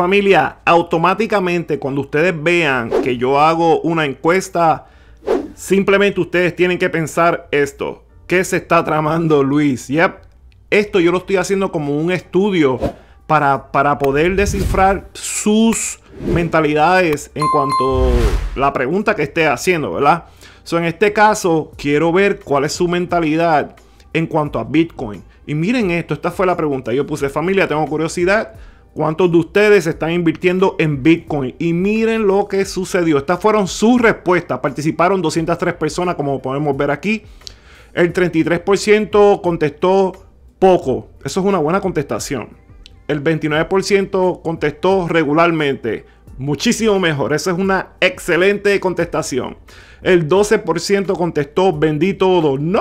Familia, automáticamente cuando ustedes vean que yo hago una encuesta, simplemente ustedes tienen que pensar esto. ¿Qué se está tramando Luis? Yep. Esto yo lo estoy haciendo como un estudio para, para poder descifrar sus mentalidades en cuanto a la pregunta que esté haciendo, ¿verdad? So, en este caso, quiero ver cuál es su mentalidad en cuanto a Bitcoin. Y miren esto, esta fue la pregunta. Yo puse familia, tengo curiosidad ¿Cuántos de ustedes están invirtiendo en Bitcoin? Y miren lo que sucedió. Estas fueron sus respuestas. Participaron 203 personas, como podemos ver aquí. El 33% contestó poco. Eso es una buena contestación. El 29% contestó regularmente. Muchísimo mejor. eso es una excelente contestación. El 12% contestó vendí todo. No,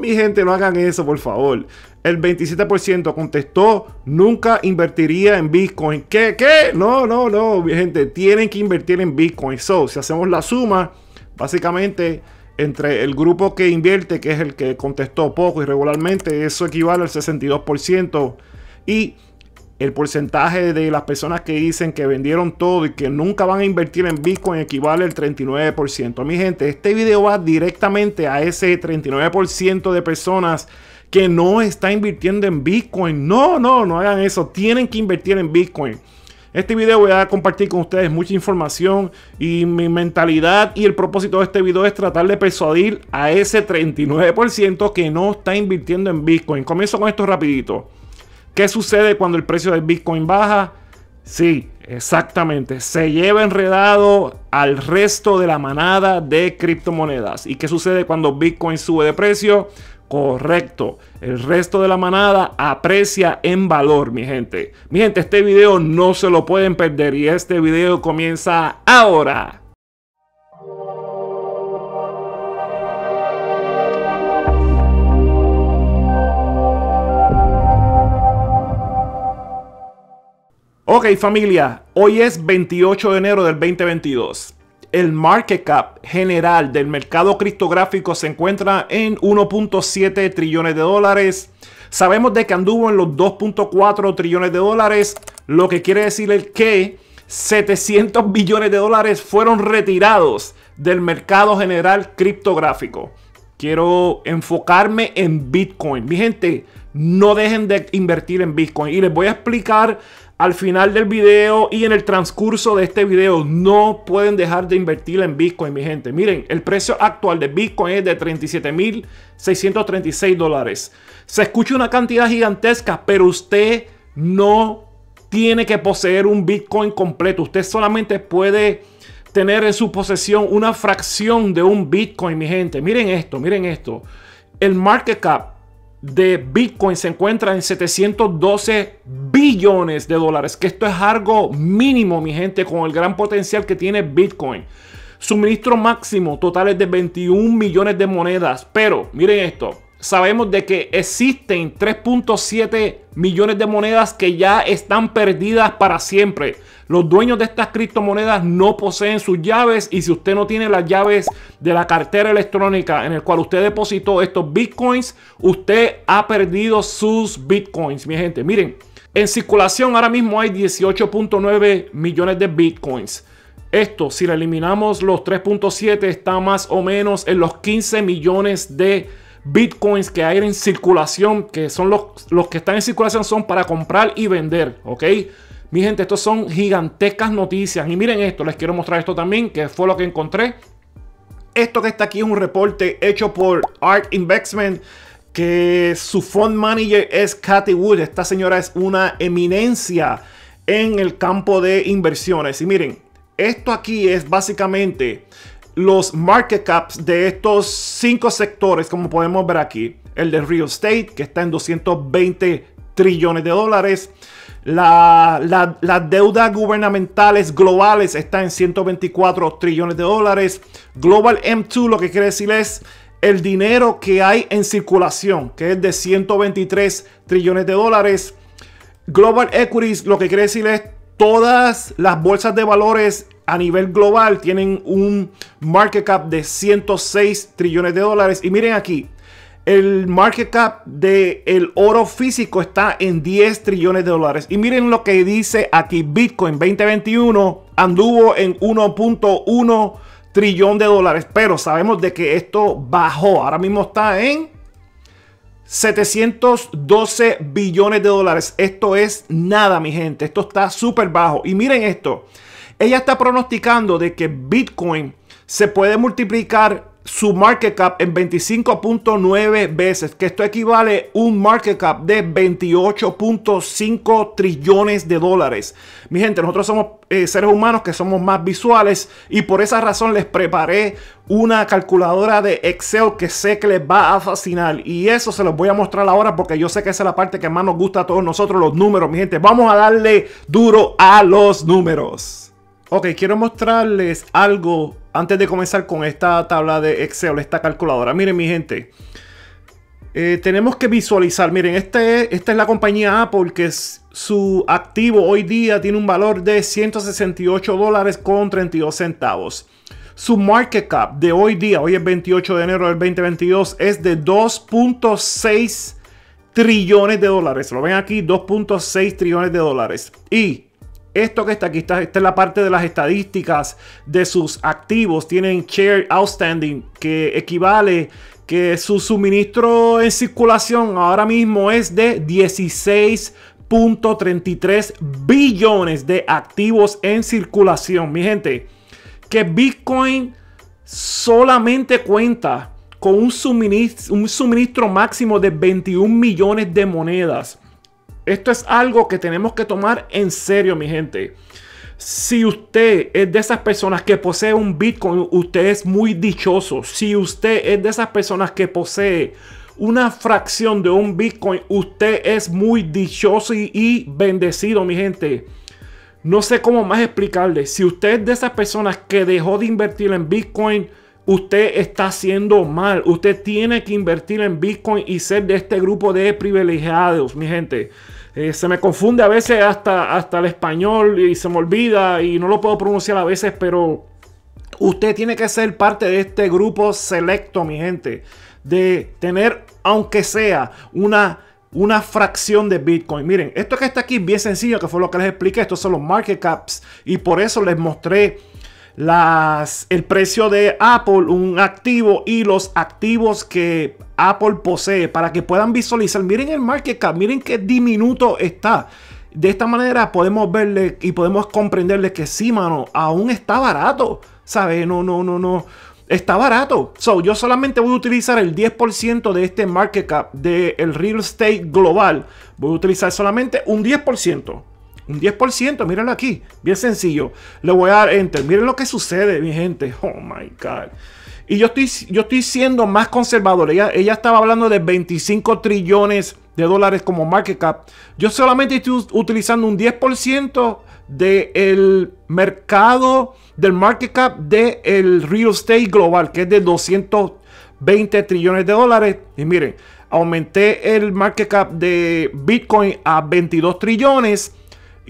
mi gente, no hagan eso, por favor. El 27% contestó nunca invertiría en Bitcoin. ¿Qué? ¿Qué? No, no, no, mi gente, tienen que invertir en Bitcoin. So, si hacemos la suma, básicamente entre el grupo que invierte, que es el que contestó poco y regularmente, eso equivale al 62%. Y el porcentaje de las personas que dicen que vendieron todo y que nunca van a invertir en Bitcoin equivale al 39%. Mi gente, este video va directamente a ese 39% de personas que no está invirtiendo en Bitcoin. No, no, no hagan eso. Tienen que invertir en Bitcoin. Este video voy a compartir con ustedes mucha información y mi mentalidad y el propósito de este video es tratar de persuadir a ese 39% que no está invirtiendo en Bitcoin. Comienzo con esto rapidito. ¿Qué sucede cuando el precio del Bitcoin baja? Sí, exactamente. Se lleva enredado al resto de la manada de criptomonedas. ¿Y qué sucede cuando Bitcoin sube de precio? Correcto. El resto de la manada aprecia en valor, mi gente. Mi gente, este video no se lo pueden perder y este video comienza ahora. Ok familia, hoy es 28 de enero del 2022. El market cap general del mercado criptográfico se encuentra en 1.7 trillones de dólares. Sabemos de que anduvo en los 2.4 trillones de dólares, lo que quiere decir el que 700 billones de dólares fueron retirados del mercado general criptográfico. Quiero enfocarme en Bitcoin. Mi gente, no dejen de invertir en Bitcoin. Y les voy a explicar al final del video y en el transcurso de este video no pueden dejar de invertir en Bitcoin, mi gente. Miren, el precio actual de Bitcoin es de 37.636 dólares. Se escucha una cantidad gigantesca, pero usted no tiene que poseer un Bitcoin completo. Usted solamente puede tener en su posesión una fracción de un Bitcoin, mi gente. Miren esto, miren esto. El market cap de Bitcoin se encuentra en 712 billones de dólares, que esto es algo mínimo, mi gente, con el gran potencial que tiene Bitcoin. Suministro máximo total es de 21 millones de monedas, pero miren esto, sabemos de que existen 3.7 millones de monedas que ya están perdidas para siempre. Los dueños de estas criptomonedas no poseen sus llaves y si usted no tiene las llaves de la cartera electrónica en el cual usted depositó estos bitcoins, usted ha perdido sus bitcoins, mi gente. Miren, en circulación ahora mismo hay 18.9 millones de bitcoins. Esto, si le eliminamos los 3.7, está más o menos en los 15 millones de bitcoins que hay en circulación, que son los, los que están en circulación, son para comprar y vender, ¿ok? Mi gente, estos son gigantescas noticias. Y miren esto, les quiero mostrar esto también, que fue lo que encontré. Esto que está aquí es un reporte hecho por Art Investment que su fund manager es Cathy Wood. Esta señora es una eminencia en el campo de inversiones. Y miren, esto aquí es básicamente los market caps de estos cinco sectores, como podemos ver aquí. El de real estate, que está en 220 trillones de dólares. las deudas gubernamentales globales está en 124 trillones de dólares. Global M2 lo que quiere decir es el dinero que hay en circulación, que es de 123 trillones de dólares. Global Equities lo que quiere decir es todas las bolsas de valores a nivel global tienen un market cap de 106 trillones de dólares. Y miren aquí, el market cap del el oro físico está en 10 trillones de dólares. Y miren lo que dice aquí Bitcoin 2021 anduvo en 1.1 trillón de dólares. Pero sabemos de que esto bajó. Ahora mismo está en 712 billones de dólares. Esto es nada, mi gente. Esto está súper bajo. Y miren esto. Ella está pronosticando de que Bitcoin se puede multiplicar su market cap en 25.9 veces, que esto equivale a un market cap de 28.5 trillones de dólares. Mi gente, nosotros somos eh, seres humanos que somos más visuales y por esa razón les preparé una calculadora de Excel que sé que les va a fascinar y eso se los voy a mostrar ahora porque yo sé que esa es la parte que más nos gusta a todos nosotros, los números. Mi gente, vamos a darle duro a los números. Ok, quiero mostrarles algo antes de comenzar con esta tabla de Excel, esta calculadora. Miren mi gente, eh, tenemos que visualizar. Miren, este esta es la compañía Apple que su activo hoy día tiene un valor de 168 dólares con 32 centavos. Su market cap de hoy día, hoy es 28 de enero del 2022, es de 2.6 trillones de dólares. Lo ven aquí, 2.6 trillones de dólares. Y esto que está aquí, está, esta es la parte de las estadísticas de sus activos. Tienen share outstanding, que equivale que su suministro en circulación ahora mismo es de 16.33 billones de activos en circulación. Mi gente, que Bitcoin solamente cuenta con un suministro, un suministro máximo de 21 millones de monedas. Esto es algo que tenemos que tomar en serio, mi gente. Si usted es de esas personas que posee un Bitcoin, usted es muy dichoso. Si usted es de esas personas que posee una fracción de un Bitcoin, usted es muy dichoso y, bendecido, mi gente. No sé cómo más explicarle. Si usted es de esas personas que dejó de invertir en Bitcoin, usted está haciendo mal. Usted tiene que invertir en Bitcoin y ser de este grupo de privilegiados, mi gente. Eh, se me confunde a veces hasta, hasta el español y se me olvida y no lo puedo pronunciar a veces, pero usted tiene que ser parte de este grupo selecto, mi gente. De tener, aunque sea, una una fracción de Bitcoin. Miren, esto que está aquí es bien sencillo, que fue lo que les expliqué. Estos son los market caps. Y por eso les mostré las, el precio de Apple, un activo y los activos que Apple posee para que puedan visualizar. Miren el market cap, miren qué diminuto está. De esta manera podemos verle y podemos comprenderle que sí, mano, aún está barato. ¿Sabe? No, no, no, no. Está barato. So, yo solamente voy a utilizar el 10% de este market cap del el real estate global. Voy a utilizar solamente un 10%. Un 10%, mírenlo aquí. Bien sencillo. Le voy a dar enter. Miren lo que sucede, mi gente. Oh my God. Y yo estoy, yo estoy siendo más conservador. Ella, estaba hablando de 25 trillones de dólares como market cap. Yo solamente estoy utilizando un 10% del de mercado del market cap del el real estate global, que es de 220 trillones de dólares. Y miren, aumenté el market cap de Bitcoin a 22 trillones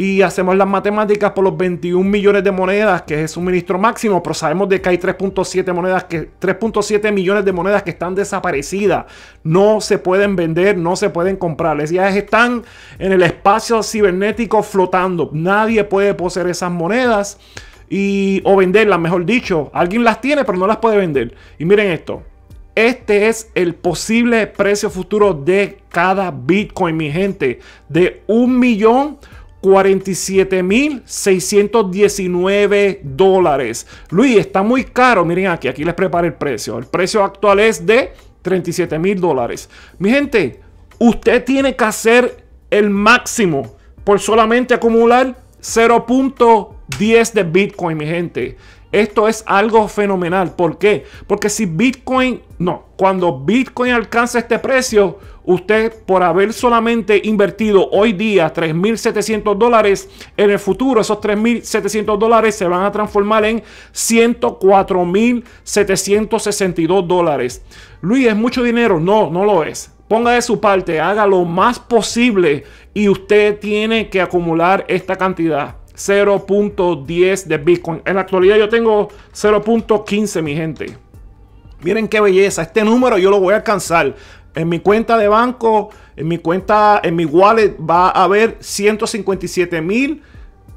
y hacemos las matemáticas por los 21 millones de monedas, que es el suministro máximo, pero sabemos de que hay 3.7 monedas que 3.7 millones de monedas que están desaparecidas, no se pueden vender, no se pueden comprar, ya están en el espacio cibernético flotando, nadie puede poseer esas monedas y o venderlas, mejor dicho, alguien las tiene pero no las puede vender. Y miren esto, este es el posible precio futuro de cada Bitcoin, mi gente. De un millón 47.619 dólares. Luis, está muy caro. Miren aquí, aquí les preparé el precio. El precio actual es de 37 mil dólares. Mi gente, usted tiene que hacer el máximo por solamente acumular 0.10 de Bitcoin, mi gente. Esto es algo fenomenal. ¿Por qué? Porque si Bitcoin, no, cuando Bitcoin alcanza este precio, usted por haber solamente invertido hoy día 3.700 dólares, en el futuro esos 3.700 dólares se van a transformar en 104.762 dólares. Luis, ¿es mucho dinero? No, no lo es. Ponga de su parte, haga lo más posible y usted tiene que acumular esta cantidad. 0.10 de Bitcoin. En la actualidad yo tengo 0.15, mi gente. Miren qué belleza, este número yo lo voy a alcanzar. En mi cuenta de banco, en mi cuenta, en mi wallet va a haber 157 mil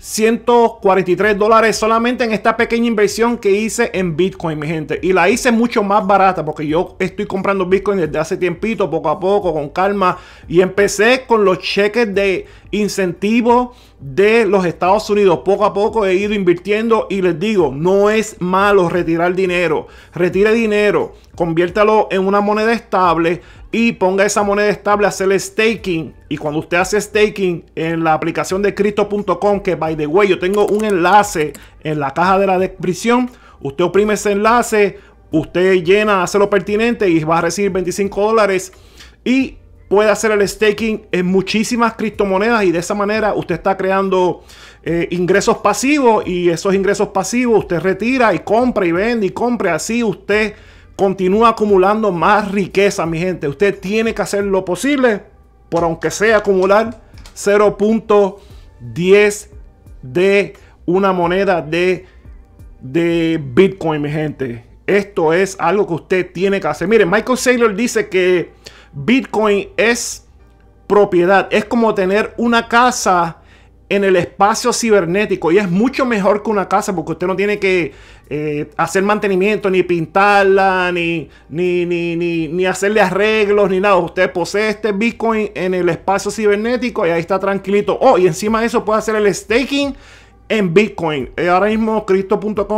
143 dólares solamente en esta pequeña inversión que hice en Bitcoin, mi gente. Y la hice mucho más barata porque yo estoy comprando Bitcoin desde hace tiempito, poco a poco, con calma. Y empecé con los cheques de incentivo de los Estados Unidos. Poco a poco he ido invirtiendo y les digo, no es malo retirar dinero. Retire dinero, conviértalo en una moneda estable y ponga esa moneda estable a hacer staking. Y cuando usted hace staking en la aplicación de crypto.com, que by the way, yo tengo un enlace en la caja de la descripción, usted oprime ese enlace, usted llena, hace lo pertinente y va a recibir 25 dólares. Y puede hacer el staking en muchísimas criptomonedas y de esa manera usted está creando eh, ingresos pasivos y esos ingresos pasivos usted retira y compra y vende y compra. Así usted continúa acumulando más riqueza, mi gente. Usted tiene que hacer lo posible por aunque sea acumular 0.10 de una moneda de, de Bitcoin, mi gente. Esto es algo que usted tiene que hacer. Mire, Michael Saylor dice que Bitcoin es propiedad, es como tener una casa en el espacio cibernético y es mucho mejor que una casa porque usted no tiene que eh, hacer mantenimiento, ni pintarla, ni, ni, ni, ni, hacerle arreglos, ni nada. Usted posee este Bitcoin en el espacio cibernético y ahí está tranquilito. Oh, y encima de eso puede hacer el staking en Bitcoin. Eh, ahora mismo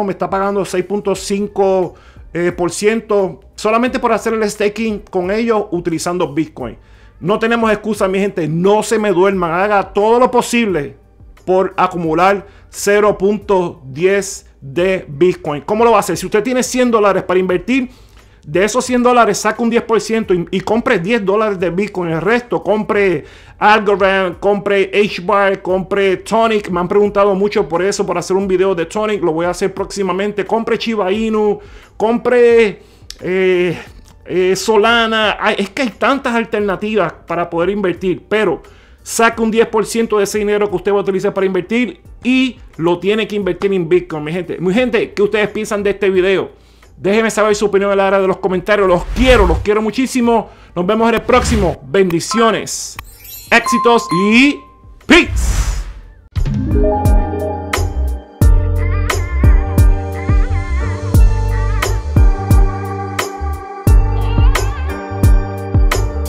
me está pagando 6.5 eh, por ciento solamente por hacer el staking con ellos utilizando Bitcoin. No tenemos excusa, mi gente. No se me duerman. Haga todo lo posible por acumular 0.10 de Bitcoin. ¿Cómo lo va a hacer? Si usted tiene 100 dólares para invertir, de esos 100 dólares saca un 10% y, compre 10 dólares de Bitcoin. El resto, compre Algorand, compre HBAR, compre Tonic. Me han preguntado mucho por eso, por hacer un video de Tonic. Lo voy a hacer próximamente. Compre Chiva Inu, compre eh, eh, Solana. es que hay tantas alternativas para poder invertir, pero saca un 10% de ese dinero que usted va a utilizar para invertir y lo tiene que invertir en Bitcoin, mi gente. Mi gente, ¿qué ustedes piensan de este video? Déjenme saber su opinión en la hora de los comentarios. Los quiero, los quiero muchísimo. Nos vemos en el próximo. Bendiciones, éxitos y peace.